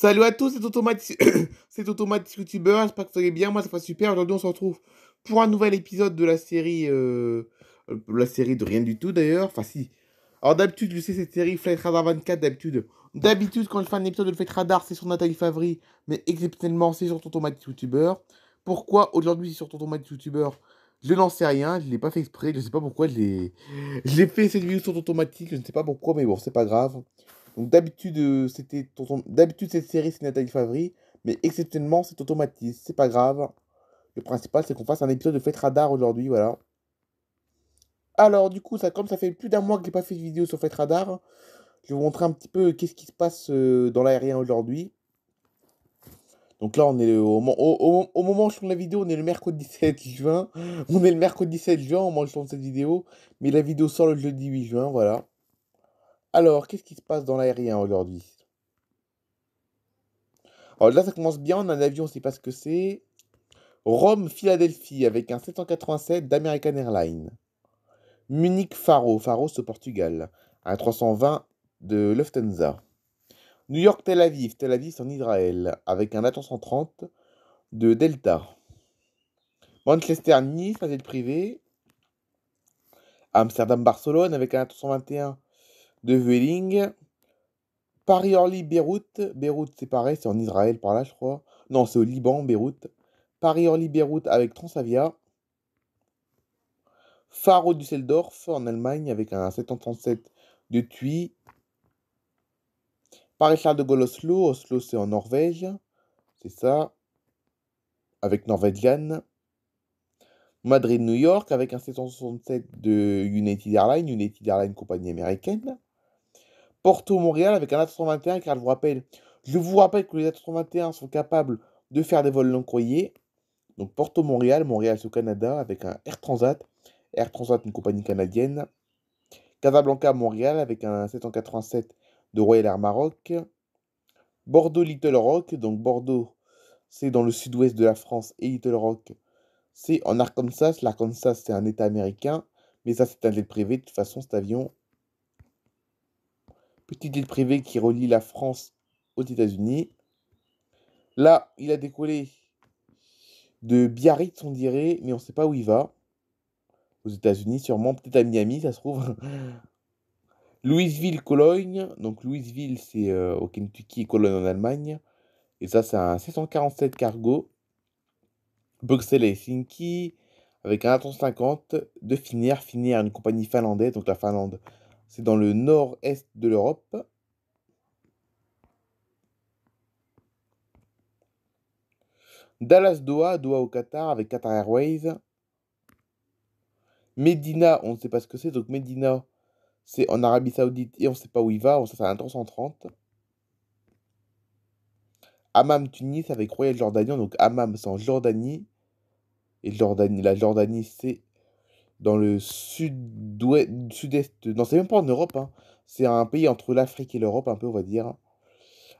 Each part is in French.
Salut à tous, c'est Automatique, c'est Automatique YouTuber, j'espère que vous allez bien, moi ça va super, aujourd'hui on se retrouve pour un nouvel épisode de la série, euh, euh, la série de rien du tout d'ailleurs, enfin si, alors d'habitude je sais cette série Flight Radar 24 d'habitude, d'habitude quand je fais un épisode de Flight Radar c'est sur Nathalie Favry, mais exceptionnellement c'est sur Automatique YouTuber, pourquoi aujourd'hui c'est sur Automatique YouTuber je n'en sais rien, je ne l'ai pas fait exprès, je ne sais pas pourquoi je l'ai... l'ai fait cette vidéo sur automatique, je ne sais pas pourquoi, mais bon, c'est pas grave. Donc d'habitude, euh, c'était d'habitude cette série c'est Nathalie Favry, mais exceptionnellement c'est automatisé, c'est pas grave. Le principal c'est qu'on fasse un épisode de Fête Radar aujourd'hui, voilà. Alors du coup, ça comme ça fait plus d'un mois que j'ai pas fait de vidéo sur Fête Radar, je vais vous montrer un petit peu euh, qu'est-ce qui se passe euh, dans l'aérien aujourd'hui. Donc là, on est au, au, au, moment où je tourne la vidéo, on est le mercredi 17 juin. On est le mercredi 17 juin au moment où je tourne cette vidéo. Mais la vidéo sort le jeudi 8 juin, voilà. Alors, qu'est-ce qui se passe dans l'aérien aujourd'hui Alors là, ça commence bien, on a un avion, on ne sait pas ce que c'est. Rome-Philadelphie avec un 787 d'American Airlines. Munich-Faro, Faro au Portugal, un 320 de Lufthansa. New York-Tel Aviv, Tel Aviv en Israël, avec un A330 de Delta. Manchester-Nice, un privé. Amsterdam-Barcelone avec un a de Vueling. Paris-Orly, Beyrouth. Beyrouth, c'est pareil, c'est en Israël par là, je crois. Non, c'est au Liban, Beyrouth. Paris-Orly, Beyrouth avec Transavia. Faro Düsseldorf en Allemagne avec un 737 de TUI. Paris-Charles de Gaulle Oslo, Oslo c'est en Norvège, c'est ça, avec Norwegian. Madrid-New York avec un 767 de United Airlines, United Airlines compagnie américaine. Porto Montréal avec un A321 car je vous rappelle, je vous rappelle que les A321 sont capables de faire des vols long croyés Donc Porto Montréal, Montréal au Canada avec un Air Transat, Air Transat une compagnie canadienne. Casablanca Montréal avec un 787 de Royal Air Maroc. Bordeaux Little Rock, donc Bordeaux c'est dans le sud-ouest de la France et Little Rock c'est en Arkansas. L'Arkansas c'est un État américain, mais ça c'est un jet privé. De toute façon cet avion petite île privée qui relie la France aux États-Unis. Là, il a décollé de Biarritz, on dirait, mais on ne sait pas où il va. Aux États-Unis, sûrement, peut-être à Miami, ça se trouve. Louisville, Cologne. Donc, Louisville, c'est euh, au Kentucky, Cologne en Allemagne. Et ça, c'est un 747 cargo. Bruxelles et Helsinki, avec un 50 de Finnair. Finnair, une compagnie finlandaise, donc la Finlande c'est dans le nord-est de l'Europe. Dallas Doha, Doha au Qatar avec Qatar Airways. Medina, on ne sait pas ce que c'est, donc Medina, c'est en Arabie Saoudite et on ne sait pas où il va, on sait c'est à 130. Amam, Tunis avec Royal Jordanien. donc Amam, c'est en Jordanie. Et Jordanie, la Jordanie, c'est dans le sud sud-est, non, c'est même pas en Europe, hein. c'est un pays entre l'Afrique et l'Europe, un peu, on va dire.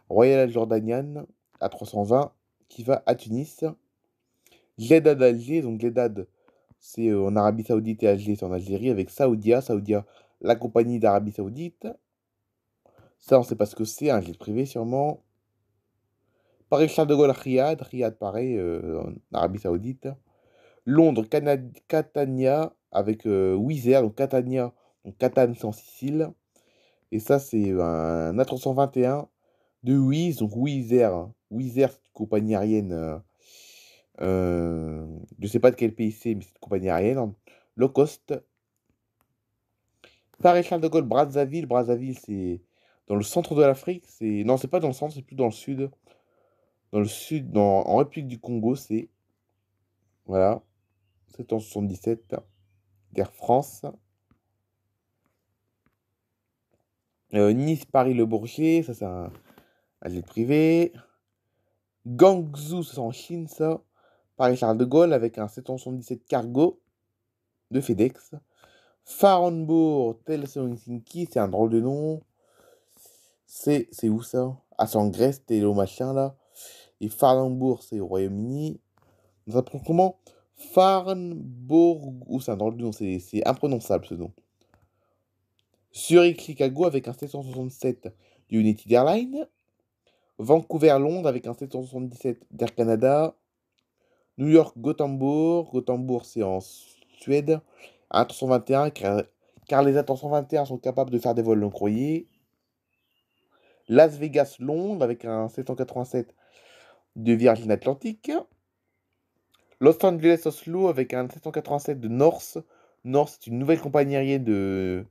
Royal Jordanian à 320 qui va à Tunis. Gledad Alger, donc Gledad, c'est euh, en Arabie Saoudite et Alger, c'est en Algérie, avec Saoudia, Saoudia, la compagnie d'Arabie Saoudite. Ça, on sait pas ce que c'est, un hein, jet privé sûrement. Paris-Charles de Gaulle, Riyad, Riyad pareil, euh, en Arabie Saoudite. Londres, Catania, avec Wizard, donc Catania, donc Catane en Sicile. Et ça, c'est un A321 de Wiz, donc wizard Air. c'est une compagnie aérienne. je ne sais pas de quel pays c'est, mais c'est une compagnie aérienne. Low cost. Paris Charles de Gaulle, Brazzaville. Brazzaville, c'est dans le centre de l'Afrique. C'est non, c'est pas dans le centre, c'est plus dans le sud. Dans le sud, en République du Congo, c'est voilà, 777. Guerre France. Euh, nice, Paris, Le Bourget, ça c'est un, un privé. Guangzhou, c'est en Chine ça. Paris Charles de Gaulle avec un 777 cargo de FedEx. Farenbourg, Helsinki, c'est un drôle de nom. C'est, c'est où ça Ah, c'est en Grèce, c'est le machin là. Et Farenbourg, c'est au Royaume-Uni. Ça prend comment Farnborg, ou saint un c'est imprononçable ce nom. Zurich Chicago avec un 767 United Airlines. Vancouver Londres avec un 777 d'Air Canada. New York Gothenburg, Gothenburg c'est en Suède. Un 321 car, les A321 sont capables de faire des vols non croyés. Las Vegas Londres avec un 787 de Virgin Atlantic. Los Angeles Oslo avec un 787 de Norse. Norse c'est une nouvelle compagnie aérienne de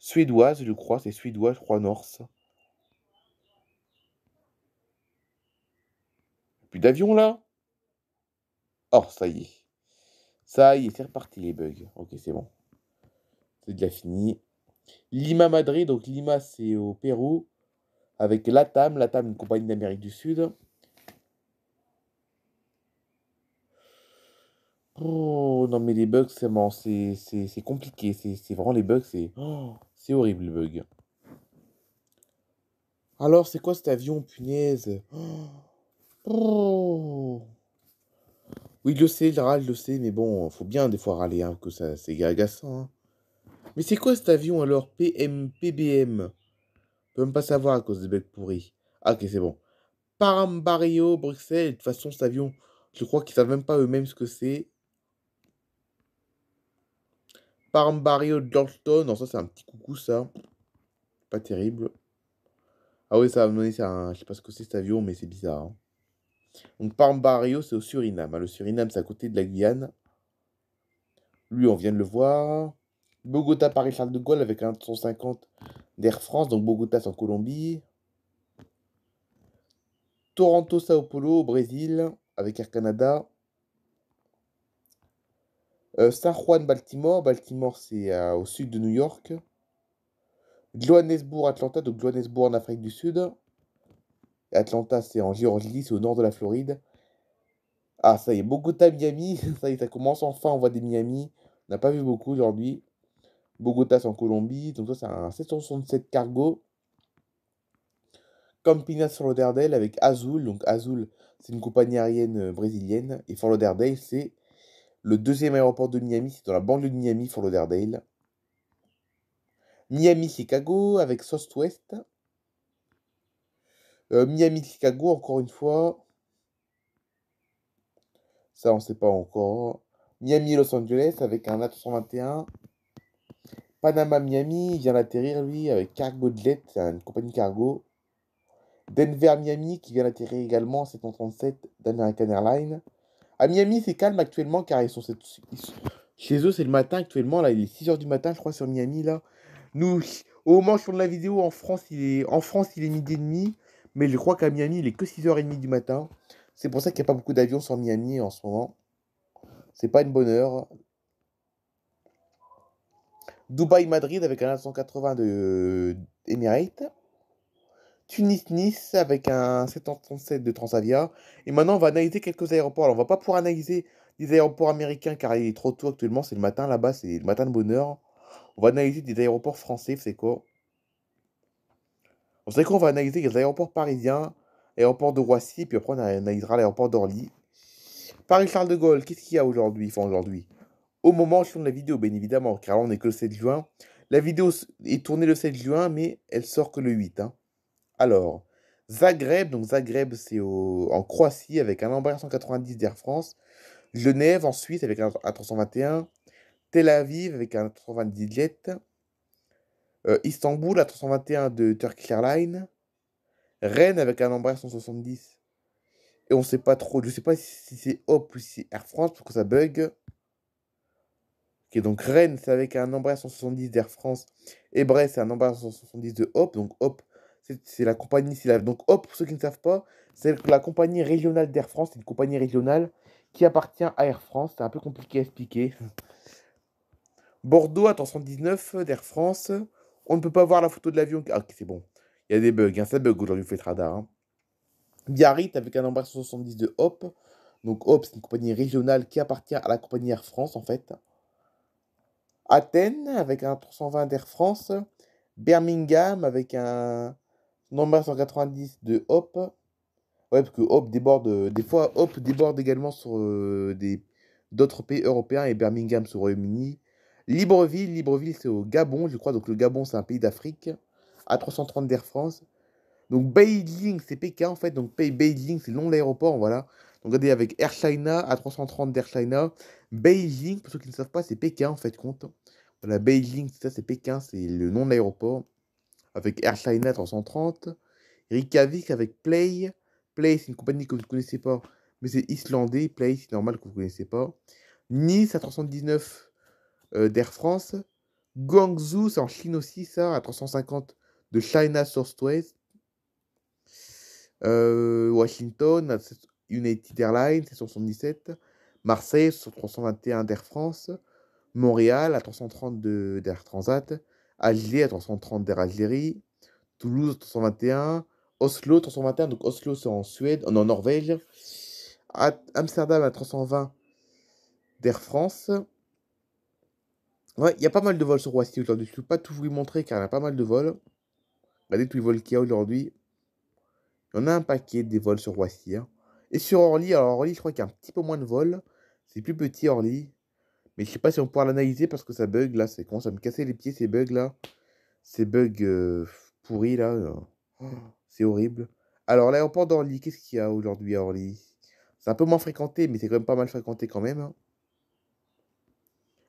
suédoise, je crois. C'est Suédoise, je crois, Norse. Plus d'avion là Oh, ça y est. Ça y est, c'est reparti les bugs. Ok, c'est bon. C'est déjà fini. Lima Madrid, donc Lima c'est au Pérou. Avec LATAM, LATAM une compagnie d'Amérique du Sud. Oh, non, mais les bugs, c'est c'est compliqué. C'est vraiment les bugs, c'est oh. c'est horrible, le bug. Alors, c'est quoi cet avion, punaise Oh. Oui, je le sais, je râle, je sais, mais bon, faut bien des fois râler, hein, que ça, c'est agaçant. Hein. Mais c'est quoi cet avion alors PM, PBM Je peux même pas savoir à cause des bugs pourris. Ah, ok, c'est bon. Parambario, Bruxelles, de toute façon, cet avion, je crois qu'ils savent même pas eux-mêmes ce que c'est. Parm Barrio Non, ça, c'est un petit coucou, ça. Pas terrible. Ah oui, ça va me donner un. Je sais pas ce que c'est cet avion, mais c'est bizarre. Hein. Donc, Parm Barrio, c'est au Suriname. Hein. Le Suriname, c'est à côté de la Guyane. Lui, on vient de le voir. Bogota, Paris, Charles de Gaulle avec un 150 d'Air France. Donc, Bogota, c'est en Colombie. Toronto, Sao Paulo, au Brésil, avec Air Canada. Euh, San Juan, Baltimore. Baltimore, c'est euh, au sud de New York. Johannesburg, Atlanta. Donc, Johannesburg en Afrique du Sud. Atlanta, c'est en Géorgie, c'est au nord de la Floride. Ah, ça y est, Bogota, Miami. ça y est, ça commence enfin. On voit des Miami. On n'a pas vu beaucoup aujourd'hui. Bogota, c'est en Colombie. Donc, ça, c'est un 767 cargo. Campinas Lauderdale avec Azul. Donc Azul, c'est une compagnie aérienne euh, brésilienne. Et Fort Lauderdale, c'est le deuxième aéroport de Miami, c'est dans la banlieue de Miami, Fort Lauderdale. Miami-Chicago avec Southwest. Euh, Miami-Chicago, encore une fois. Ça, on ne sait pas encore. Miami-Los Angeles avec un A321. Panama-Miami, il vient d'atterrir, lui, avec Cargo Jet, une compagnie cargo. Denver-Miami, qui vient d'atterrir également, 737 d'American Airlines. À Miami, c'est calme actuellement car ils sont chez eux, c'est le matin actuellement. Là, il est 6h du matin, je crois, sur Miami. Là, nous, au moment où la vidéo, en France, il est, en France, il est midi et demi. Mais je crois qu'à Miami, il est que 6h30 du matin. C'est pour ça qu'il n'y a pas beaucoup d'avions sur Miami en ce moment. C'est pas une bonne heure. Dubaï-Madrid avec un 180 de euh, Tunis-Nice avec un 737 de Transavia. Et maintenant, on va analyser quelques aéroports. Alors, on va pas pouvoir analyser des aéroports américains car il est trop tôt actuellement. C'est le matin là-bas, c'est le matin de bonheur. On va analyser des aéroports français, c'est quoi savez quoi On va analyser les aéroports parisiens, Aéroport de Roissy, puis après on analysera l'aéroport d'Orly. Paris-Charles de Gaulle, qu'est-ce qu'il y a aujourd'hui aujourd'hui. Au moment où je tourne la vidéo, bien évidemment, car là on est que le 7 juin. La vidéo est tournée le 7 juin, mais elle sort que le 8. Alors, Zagreb, donc Zagreb, c'est en Croatie avec un Embraer 190 d'Air France. Genève en Suisse avec un A321. Tel Aviv avec un A320 Jet. Euh, Istanbul, A321 de Turkish Airlines. Rennes avec un Embraer 170. Et on sait pas trop, je sais pas si c'est Hop ou si Air France parce que ça bug. Ok, donc Rennes c'est avec un Embraer 170 d'Air France et Brest c'est un Embraer 170 de Hop. Donc Hop c'est la compagnie, c'est donc Hop, pour ceux qui ne savent pas, c'est la compagnie régionale d'Air France, c'est une compagnie régionale qui appartient à Air France, c'est un peu compliqué à expliquer. Bordeaux, à 319 d'Air France, on ne peut pas voir la photo de l'avion, ah ok, c'est bon, il y a des bugs, hein. ça bug aujourd'hui, faites radar. Hein. avec un embrasse 70 de Hop, donc Hop, c'est une compagnie régionale qui appartient à la compagnie Air France en fait. Athènes avec un 320 d'Air France, Birmingham avec un Nombre 190 de Hop. Ouais, parce que Hop déborde. Euh, des fois, Hop déborde également sur euh, d'autres pays européens et Birmingham, sur Royaume-Uni. Libreville, Libreville, c'est au Gabon, je crois. Donc, le Gabon, c'est un pays d'Afrique. À 330 d'Air France. Donc, Beijing, c'est Pékin, en fait. Donc, Beijing, c'est le nom de l'aéroport, voilà. Donc, regardez, avec Air China, à 330 d'Air China. Beijing, pour ceux qui ne savent pas, c'est Pékin, en fait, compte. Voilà, Beijing, ça, c'est Pékin, c'est le nom de l'aéroport avec China 330, Reykjavik avec Play. Play, c'est une compagnie que vous ne connaissez pas, mais c'est islandais. Play, c'est normal que vous ne connaissez pas. Nice à 319 euh, d'Air France. Guangzhou, c'est en Chine aussi, ça, à 350 de China Southwest. Euh, Washington, United Airlines, c'est 77. Marseille, sur 321 d'Air France. Montréal, à 330 d'Air Transat. Alger à 330 derrière Algérie, Toulouse 321, Oslo 321, donc Oslo c'est en Suède, en Norvège, Amsterdam à 320 d'Air France. Ouais, il y a pas mal de vols sur Roissy aujourd'hui. Je ne pas tout vous montrer car il y a pas mal de vols. Regardez tous les vols qu'il y a aujourd'hui. Il y en a un paquet de vols sur Roissy. Hein. Et sur Orly, alors Orly, je crois qu'il y a un petit peu moins de vols. C'est plus petit Orly. Mais je sais pas si on pourra l'analyser parce que ça bug là. c'est commence Ça me casser les pieds ces bugs là. Ces bugs euh, pourris là. Euh. c'est horrible. Alors là, l'aéroport d'Orly, qu'est-ce qu'il y a aujourd'hui à Orly C'est un peu moins fréquenté, mais c'est quand même pas mal fréquenté quand même. Hein.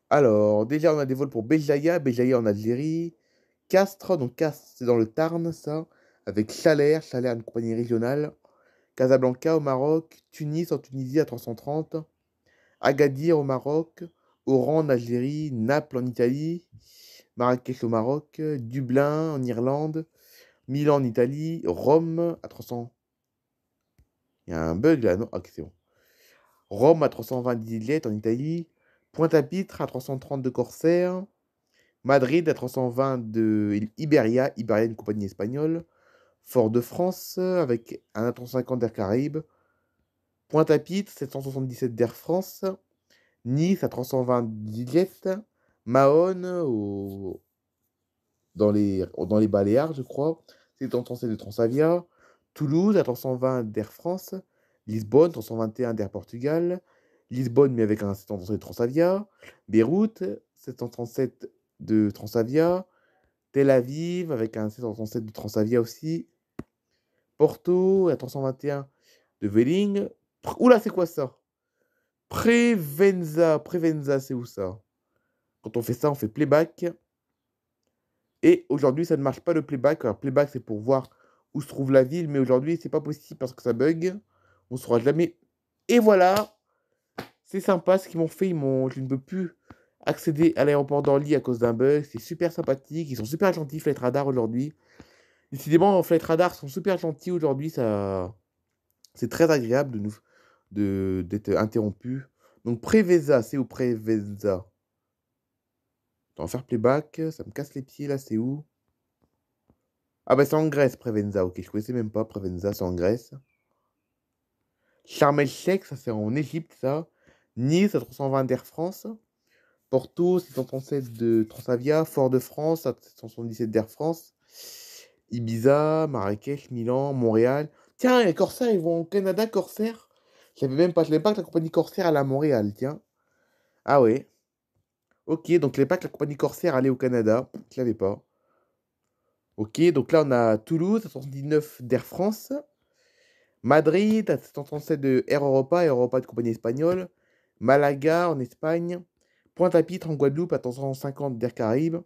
Alors, déjà on a des vols pour Béjaïa, Béjaïa en Algérie. Castres, donc Castres c'est dans le Tarn ça. Avec Chalère, Chalère une compagnie régionale. Casablanca au Maroc, Tunis en Tunisie à 330, Agadir au Maroc, Oran en Algérie, Naples en Italie, Marrakech au Maroc, Dublin en Irlande, Milan en Italie, Rome à 300. Il y a un bug là, non ah, Rome à 320 en Italie, Pointe-à-Pitre à 330 de Corsair, Madrid à 320 de Iberia, Iberia compagnie espagnole, Fort-de-France avec un 350 d'Air Caraïbes, Pointe-à-Pitre 777 d'Air France, Nice à 320 diètes, Mahone dans, les, dans les Baléares, je crois, c'est de Transavia, Toulouse à 320 d'Air France, Lisbonne 321 d'Air Portugal, Lisbonne mais avec un 737 de Transavia, Beyrouth 737 de Transavia, Tel Aviv avec un 737 de Transavia aussi, Porto à 321 de Vueling. Oula, c'est quoi ça Prevenza. Prevenza, c'est où ça Quand on fait ça, on fait playback. Et aujourd'hui, ça ne marche pas le playback. Alors, playback, c'est pour voir où se trouve la ville, mais aujourd'hui, c'est pas possible parce que ça bug. On ne saura jamais. Et voilà C'est sympa ce qu'ils m'ont fait. Je ne peux plus accéder à l'aéroport d'Orly à cause d'un bug. C'est super sympathique. Ils sont super gentils, Flight Radar, aujourd'hui. Décidément, Flight Radar sont super gentils aujourd'hui. Ça... C'est très agréable de nous d'être interrompu. Donc Preveza c'est où on va faire playback, ça me casse les pieds là, c'est où Ah bah c'est en Grèce, Prevenza ok, je connaissais même pas Preveza c'est en Grèce. Charmel el Sheikh, ça c'est en Égypte ça. Nice, à 320 d'Air France. Porto, 637 de Transavia. Fort-de-France, 777 d'Air France. Ibiza, Marrakech, Milan, Montréal. Tiens, les Corsair, ils vont au Canada, Corsair je savais même pas. Je pas que la compagnie Corsair allait à Montréal, tiens. Ah ouais. Ok, donc je packs pas que la compagnie Corsair allait au Canada. Je l'avais pas. Ok, donc là on a Toulouse, 79 d'Air France. Madrid, à 737 de Air Europa, Air Europa de compagnie espagnole. Malaga en Espagne. Pointe-à-Pitre en Guadeloupe, à 150 d'Air Caraïbes.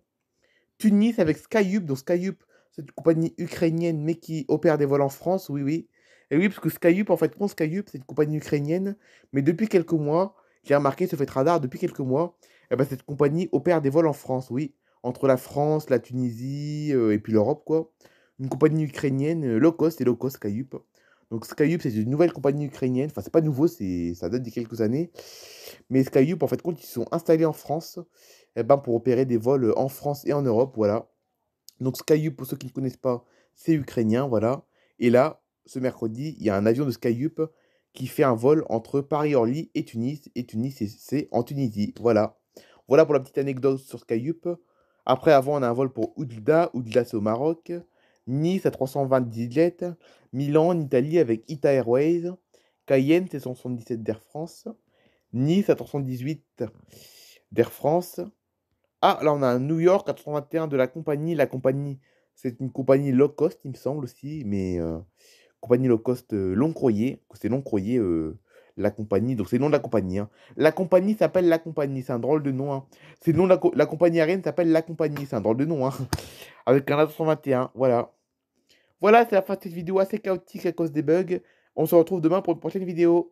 Tunis avec Skyup, donc Skyup, c'est une compagnie ukrainienne mais qui opère des vols en France, oui, oui. Et oui, parce que Skyup, en fait, bon, Skyup, c'est une compagnie ukrainienne, mais depuis quelques mois, j'ai remarqué ce fait radar, depuis quelques mois, eh ben, cette compagnie opère des vols en France, oui, entre la France, la Tunisie euh, et puis l'Europe, quoi. Une compagnie ukrainienne, euh, low cost, et low cost Skyup. Donc Skyup, c'est une nouvelle compagnie ukrainienne, enfin, c'est pas nouveau, c'est ça date des quelques années, mais Skyup, en fait, quand ils sont installés en France, eh ben, pour opérer des vols euh, en France et en Europe, voilà. Donc Skyup, pour ceux qui ne connaissent pas, c'est ukrainien, voilà. Et là, ce mercredi, il y a un avion de Skyup qui fait un vol entre Paris-Orly et Tunis. Et Tunis, c'est en Tunisie. Voilà. Voilà pour la petite anecdote sur Skyup. Après, avant, on a un vol pour Oudlda. Oudlda c'est au Maroc. Nice à 320 jet. Milan en Italie avec Ita Airways. Cayenne, c'est 177 d'Air France. Nice à 318 d'Air France. Ah, là, on a un New York à de la compagnie. La compagnie, c'est une compagnie low cost, il me semble aussi, mais. Euh, compagnie low cost euh, Longcroyer. C'est Longcroyer, euh, la compagnie. Donc, c'est le nom de la compagnie. Hein. La compagnie s'appelle La Compagnie. C'est un drôle de nom. Hein. C'est le nom de la, compagnie aérienne s'appelle La Compagnie. C'est un drôle de nom. Hein. Avec un a Voilà. Voilà, c'est la fin de cette vidéo assez chaotique à cause des bugs. On se retrouve demain pour une prochaine vidéo.